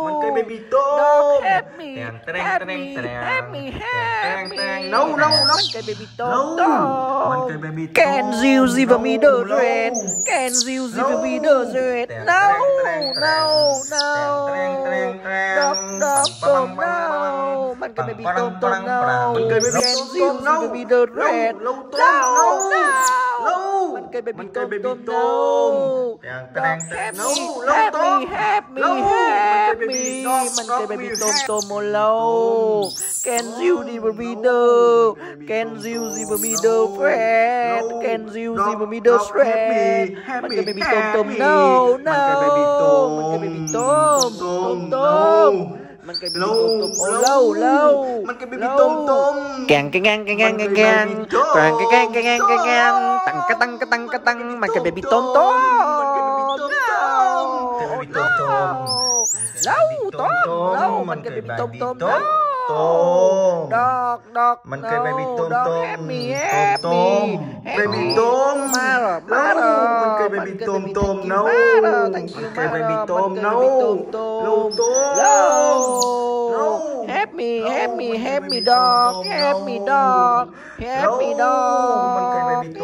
Mình cây baby tôm. Help me. Help me. Help me. Help me. No, no, no. Mình cây baby tôm. No. Mình cây baby tôm. Can you give me the red? Can you give me the red? No, no, no. Dog, dog, tôm, no. Mình cây baby tôm, tôm, no. Mình cây baby tôm, no. Can you give me the red? No, no, no. Mình cây baby tôm, tôm, no. Dog, help me, help me, help me me Mình tên baby tôm tôm một lâu Can you deliver me the Can you deliver me the friend Can you deliver me the friend Mình tên baby tôm tôm no no Mình tên baby tôm tôm tôm mình cái lâu lâu lâu mình cái bị tôm tôm càng cái ngang cái ngang cái ngang càng cái ngang cái ngang cái ngang tăng cái tăng cái tăng cái tăng mình cái bị tôm tôm Lâu, to, lâu, mình kể bị tôm tôm, lâu tôm đọt đọt mình kêu baby tôm tôm happy happy tôm baby tôm ma rồi ma rồi mình kêu baby tôm tôm nấu mình kêu baby tôm nấu lâu tôm happy happy happy dog happy dog happy dog mình kêu baby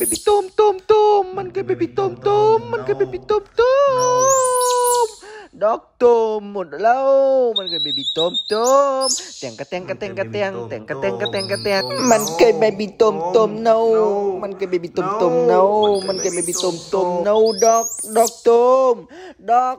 baby tôm tôm tôm ăn cái baby tôm tôm ăn cái baby tôm tôm Dog tôm một lâu mình cái baby tôm tôm tèn cá tèn cá tèn cá tèn tèn cá tèn cá tèn cá tèn mình cái baby tôm tôm nâu mình cái baby tôm tôm nâu mình cái baby tôm tôm nâu dog dog tôm dog